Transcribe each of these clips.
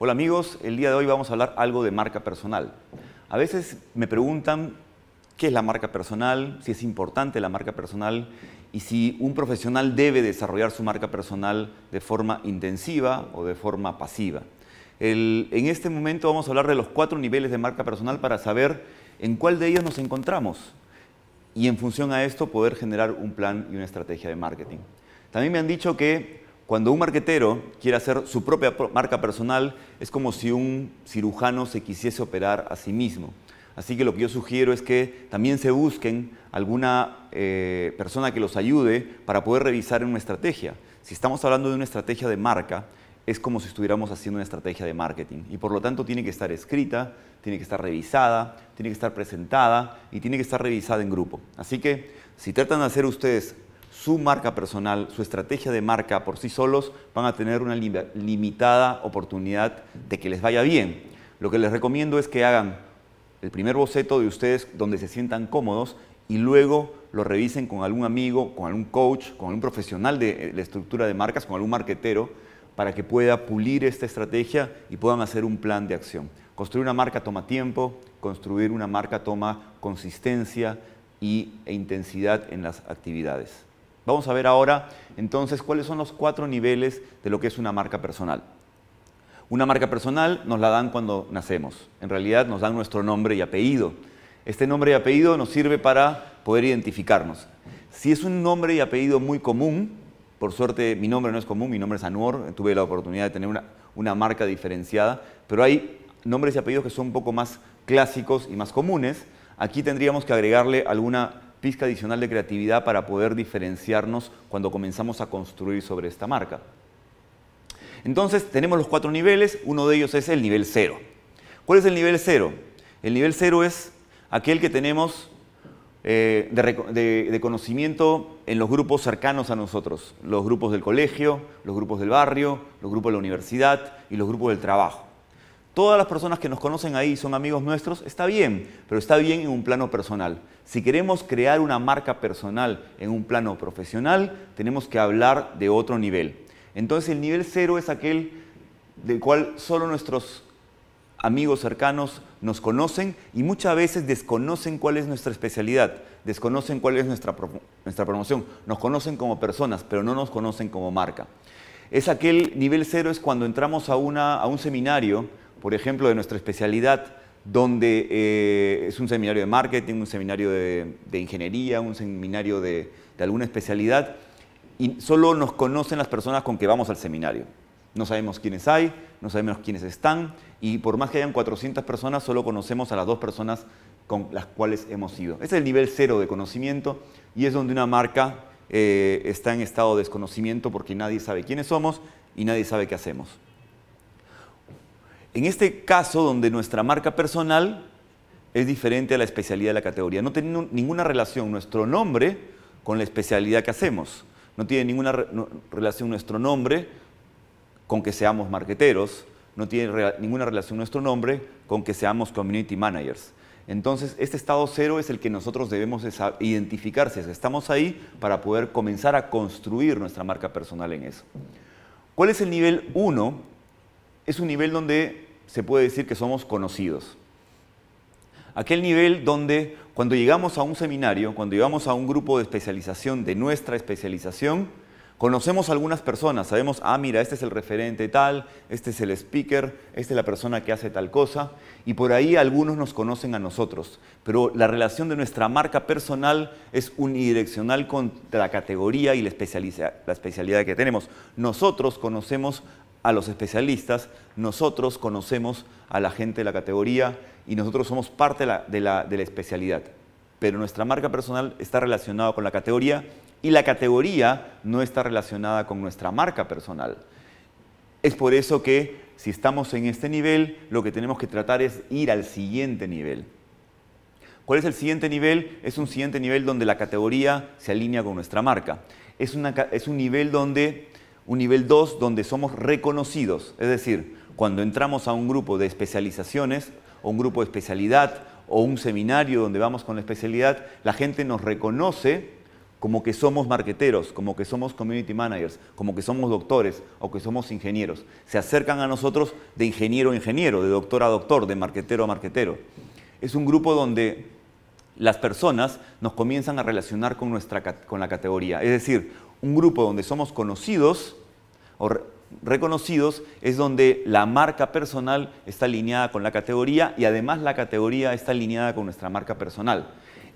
Hola amigos, el día de hoy vamos a hablar algo de marca personal. A veces me preguntan qué es la marca personal, si es importante la marca personal y si un profesional debe desarrollar su marca personal de forma intensiva o de forma pasiva. en este momento vamos a hablar de los cuatro niveles de marca personal para saber en cuál de ellos nos encontramos y en función a esto poder generar un plan y una estrategia de marketing. También me han dicho que cuando un marquetero quiere hacer su propia marca personal, es como si un cirujano se quisiese operar a sí mismo. Así que lo que yo sugiero es que también se busquen alguna eh, persona que los ayude para poder revisar una estrategia. Si estamos hablando de una estrategia de marca, es como si estuviéramos haciendo una estrategia de marketing y por lo tanto tiene que estar escrita, tiene que estar revisada, tiene que estar presentada y tiene que estar revisada en grupo. Así que si tratan de hacer ustedes su marca personal, su estrategia de marca por sí solos van a tener una limitada oportunidad de que les vaya bien. Lo que les recomiendo es que hagan el primer boceto de ustedes donde se sientan cómodos y luego lo revisen con algún amigo, con algún coach, con algún profesional de la eh, estructura de marcas, con algún marquetero, para que pueda pulir esta estrategia y puedan hacer un plan de acción. Construir una marca toma tiempo, construir una marca toma consistencia y, e intensidad en las actividades. Vamos a ver ahora entonces cuáles son los cuatro niveles de lo que es una marca personal. Una marca personal nos la dan cuando nacemos. En realidad nos dan nuestro nombre y apellido. Este nombre y apellido nos sirve para poder identificarnos. Si es un nombre y apellido muy común, por suerte mi nombre no es común, mi nombre es Anuor, tuve la oportunidad de tener una, una marca diferenciada, pero hay nombres y apellidos que son un poco más clásicos y más comunes. Aquí tendríamos que agregarle alguna pizca adicional de creatividad para poder diferenciarnos cuando comenzamos a construir sobre esta marca. Entonces tenemos los cuatro niveles, uno de ellos es el nivel cero. ¿Cuál es el nivel cero? El nivel cero es aquel que tenemos eh, de, conocimiento en los grupos cercanos a nosotros, los grupos del colegio, los grupos del barrio, los grupos de la universidad y los grupos del trabajo todas las personas que nos conocen ahí son amigos nuestros, está bien, pero está bien en un plano personal. Si queremos crear una marca personal en un plano profesional, tenemos que hablar de otro nivel. Entonces el nivel cero es aquel del cual solo nuestros amigos cercanos nos conocen y muchas veces desconocen cuál es nuestra especialidad, desconocen cuál es nuestra, promoción, nos conocen como personas, pero no nos conocen como marca. Es aquel nivel cero es cuando entramos a, a un seminario por ejemplo, de nuestra especialidad, donde eh, es un seminario de marketing, un seminario de, ingeniería, un seminario de, alguna especialidad, y solo nos conocen las personas con que vamos al seminario. No sabemos quiénes hay, no sabemos quiénes están, y por más que hayan 400 personas, solo conocemos a las dos personas con las cuales hemos ido. es el nivel cero de conocimiento y es donde una marca eh, está en estado de desconocimiento porque nadie sabe quiénes somos y nadie sabe qué hacemos. En este caso, donde nuestra marca personal es diferente a la especialidad de la categoría, no tiene ninguna relación nuestro nombre con la especialidad que hacemos, no tiene ninguna relación nuestro nombre con que seamos marqueteros, no tiene ninguna relación nuestro nombre con que seamos community managers. Entonces, este estado cero es el que nosotros debemos identificarse. Estamos ahí para poder comenzar a construir nuestra marca personal en eso. ¿Cuál es el nivel 1? Es un nivel donde se puede decir que somos conocidos. Aquel nivel donde cuando llegamos a un seminario, cuando llegamos a un grupo de especialización, de nuestra especialización, conocemos algunas personas, sabemos, ah, mira, este es el referente tal, este es el speaker, esta es la persona que hace tal cosa, y por ahí algunos nos conocen a nosotros, pero la relación de nuestra marca personal es unidireccional con la categoría y la, la especialidad que tenemos. Nosotros conocemos a los especialistas, nosotros conocemos a la gente de la categoría y nosotros somos parte de la, especialidad. Pero nuestra marca personal está relacionada con la categoría y la categoría no está relacionada con nuestra marca personal. Es por eso que si estamos en este nivel, lo que tenemos que tratar es ir al siguiente nivel. ¿Cuál es el siguiente nivel? Es un siguiente nivel donde la categoría se alinea con nuestra marca. Es, es un nivel donde un nivel 2 donde somos reconocidos, es decir, cuando entramos a un grupo de especializaciones o un grupo de especialidad o un seminario donde vamos con la especialidad, la gente nos reconoce como que somos marqueteros, como que somos community managers, como que somos doctores o que somos ingenieros. Se acercan a nosotros de ingeniero a ingeniero, de doctor a doctor, de marquetero a marquetero. Es un grupo donde las personas nos comienzan a relacionar con, nuestra, con la categoría. Es decir, un grupo donde somos conocidos o reconocidos es donde la marca personal está alineada con la categoría y además la categoría está alineada con nuestra marca personal.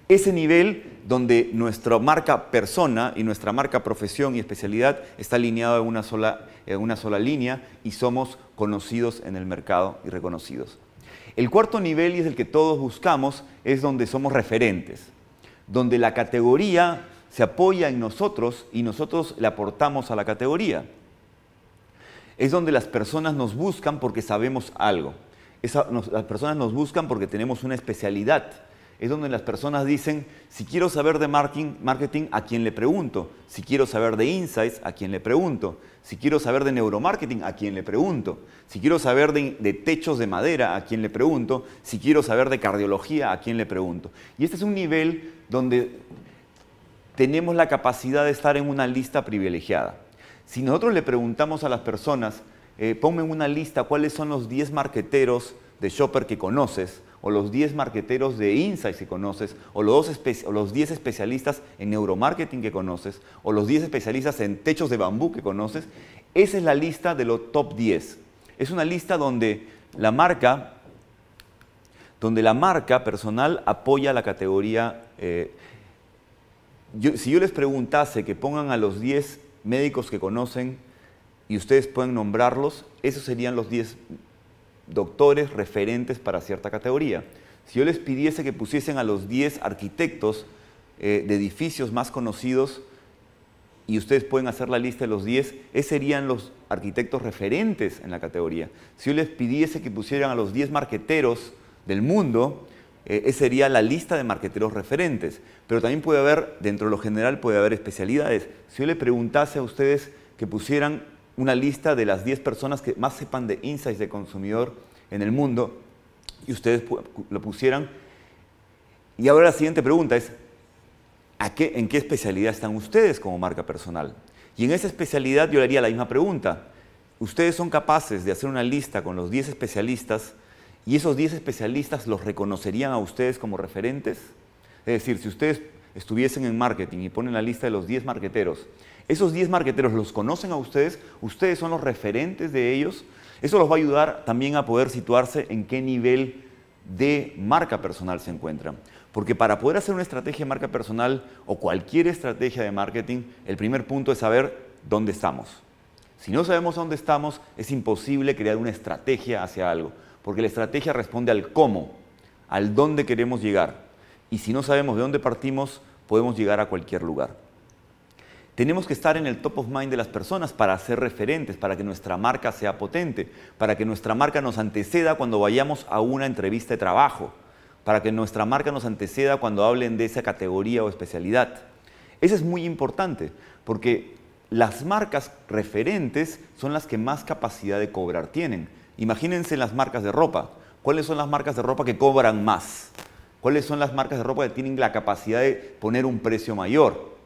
Ese nivel donde nuestra marca persona y nuestra marca profesión y especialidad está alineado en una sola, en una sola línea y somos conocidos en el mercado y reconocidos. El cuarto nivel, y es el que todos buscamos, es donde somos referentes, donde la categoría se apoya en nosotros y nosotros le aportamos a la categoría. Es donde las personas nos buscan porque sabemos algo. las personas nos buscan porque tenemos una especialidad. Es donde las personas dicen, si quiero saber de marketing, marketing, ¿a quién le pregunto? Si quiero saber de insights, ¿a quién le pregunto? Si quiero saber de neuromarketing, ¿a quién le pregunto? Si quiero saber de, de techos de madera, ¿a quién le pregunto? Si quiero saber de cardiología, ¿a quién le pregunto? Y este es un nivel donde tenemos la capacidad de estar en una lista privilegiada. Si nosotros le preguntamos a las personas, eh, ponme en una lista cuáles son los 10 marqueteros de Shopper que conoces, o los 10 marqueteros de Insights que conoces, o los, 10 especialistas en neuromarketing que conoces, o los 10 especialistas en techos de bambú que conoces, esa es la lista de los top 10. Es una lista donde la marca, donde la marca personal apoya la categoría eh, si yo les preguntase que pongan a los 10 médicos que conocen y ustedes pueden nombrarlos, esos serían los 10 doctores referentes para cierta categoría. Si yo les pidiese que pusiesen a los 10 arquitectos eh, de edificios más conocidos y ustedes pueden hacer la lista de los 10, esos serían los arquitectos referentes en la categoría. Si yo les pidiese que pusieran a los 10 marqueteros del mundo, esa eh, eh, sería la lista de marqueteros referentes. Pero también puede haber, dentro de lo general, puede haber especialidades. Si yo le preguntase a ustedes que pusieran una lista de las 10 personas que más sepan de insights de consumidor en el mundo, y ustedes lo pusieran. Y ahora la siguiente pregunta es, ¿en qué especialidad están ustedes como marca personal? Y en esa especialidad yo le haría la misma pregunta. ¿Ustedes son capaces de hacer una lista con los 10 especialistas ¿Y esos 10 especialistas los reconocerían a ustedes como referentes? Es decir, si ustedes estuviesen en marketing y ponen la lista de los 10 marqueteros, ¿esos 10 marqueteros los conocen a ustedes? ¿Ustedes son los referentes de ellos? Eso los va a ayudar también a poder situarse en qué nivel de marca personal se encuentran. Porque para poder hacer una estrategia de marca personal o cualquier estrategia de marketing, el primer punto es saber dónde estamos. Si no sabemos dónde estamos, es imposible crear una estrategia hacia algo porque la estrategia responde al cómo, al dónde queremos llegar. Y si no sabemos de dónde partimos, podemos llegar a cualquier lugar. Tenemos que estar en el top of mind de las personas para ser referentes, para que nuestra marca sea potente, para que nuestra marca nos anteceda cuando vayamos a una entrevista de trabajo, para que nuestra marca nos anteceda cuando hablen de esa categoría o especialidad. Eso es muy importante, porque las marcas referentes son las que más capacidad de cobrar tienen Imagínense las marcas de ropa. ¿Cuáles son las marcas de ropa que cobran más? ¿Cuáles son las marcas de ropa que tienen la capacidad de poner un precio mayor?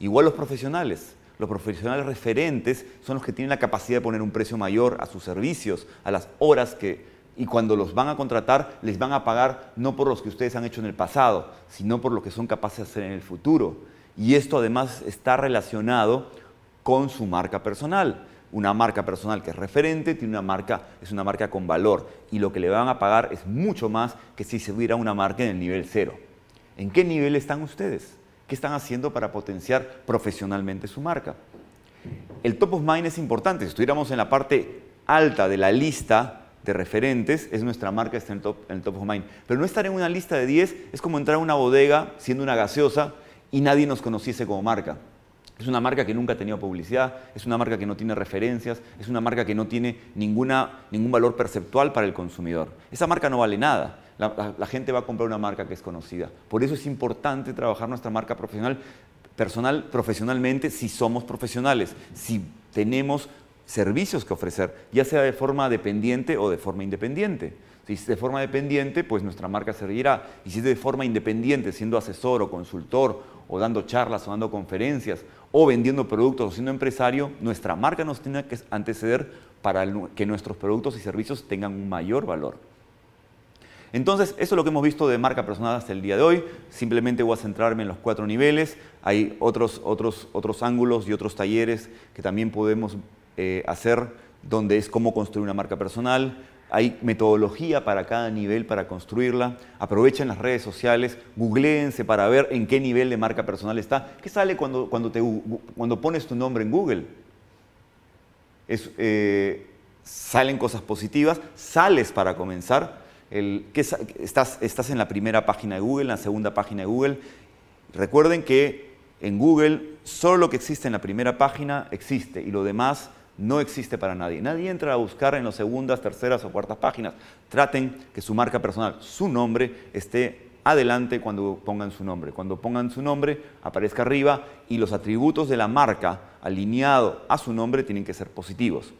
Igual los profesionales. Los profesionales referentes son los que tienen la capacidad de poner un precio mayor a sus servicios, a las horas que... Y cuando los van a contratar, les van a pagar no por los que ustedes han hecho en el pasado, sino por lo que son capaces de hacer en el futuro. Y esto además está relacionado con su marca personal una marca personal que es referente, tiene una marca, es una marca con valor y lo que le van a pagar es mucho más que si se hubiera una marca en el nivel cero. ¿En qué nivel están ustedes? ¿Qué están haciendo para potenciar profesionalmente su marca? El top of mind es importante. Si estuviéramos en la parte alta de la lista de referentes, es nuestra marca está en el top, en el top of mind. Pero no estar en una lista de 10 es como entrar a una bodega siendo una gaseosa y nadie nos conociese como marca. Es una marca que nunca ha tenido publicidad, es una marca que no tiene referencias, es una marca que no tiene ninguna, ningún valor perceptual para el consumidor. Esa marca no vale nada. La, gente va a comprar una marca que es conocida. Por eso es importante trabajar nuestra marca profesional, personal, profesionalmente, si somos profesionales, si tenemos servicios que ofrecer, ya sea de forma dependiente o de forma independiente. Si es de forma dependiente, pues nuestra marca servirá. Y si es de forma independiente, siendo asesor o consultor, o dando charlas, o dando conferencias, o vendiendo productos o siendo empresario, nuestra marca nos tiene que anteceder para que nuestros productos y servicios tengan un mayor valor. Entonces, eso es lo que hemos visto de marca personal hasta el día de hoy. Simplemente voy a centrarme en los cuatro niveles. Hay otros, otros, otros ángulos y otros talleres que también podemos eh, hacer, donde es cómo construir una marca personal, hay metodología para cada nivel para construirla. Aprovechen las redes sociales, googleense para ver en qué nivel de marca personal está. ¿Qué sale cuando, cuando, te, cuando pones tu nombre en Google? Eh, salen cosas positivas, sales para comenzar. estás, estás en la primera página de Google, en la segunda página de Google. Recuerden que en Google solo lo que existe en la primera página existe y lo demás no existe para nadie. Nadie entra a buscar en las segundas, terceras o cuartas páginas. Traten que su marca personal, su nombre, esté adelante cuando pongan su nombre. Cuando pongan su nombre, aparezca arriba y los atributos de la marca alineado a su nombre tienen que ser positivos.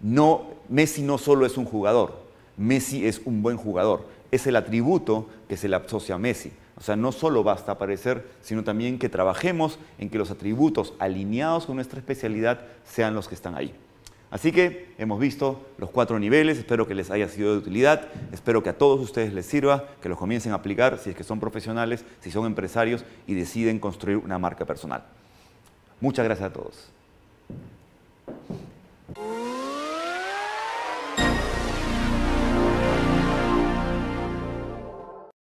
No, Messi no solo es un jugador, Messi es un buen jugador. Es el atributo que se le asocia a Messi. O sea, no solo basta aparecer, sino también que trabajemos en que los atributos alineados con nuestra especialidad sean los que están ahí. Así que hemos visto los cuatro niveles, espero que les haya sido de utilidad, espero que a todos ustedes les sirva, que los comiencen a aplicar si es que son profesionales, si son empresarios y deciden construir una marca personal. Muchas gracias a todos.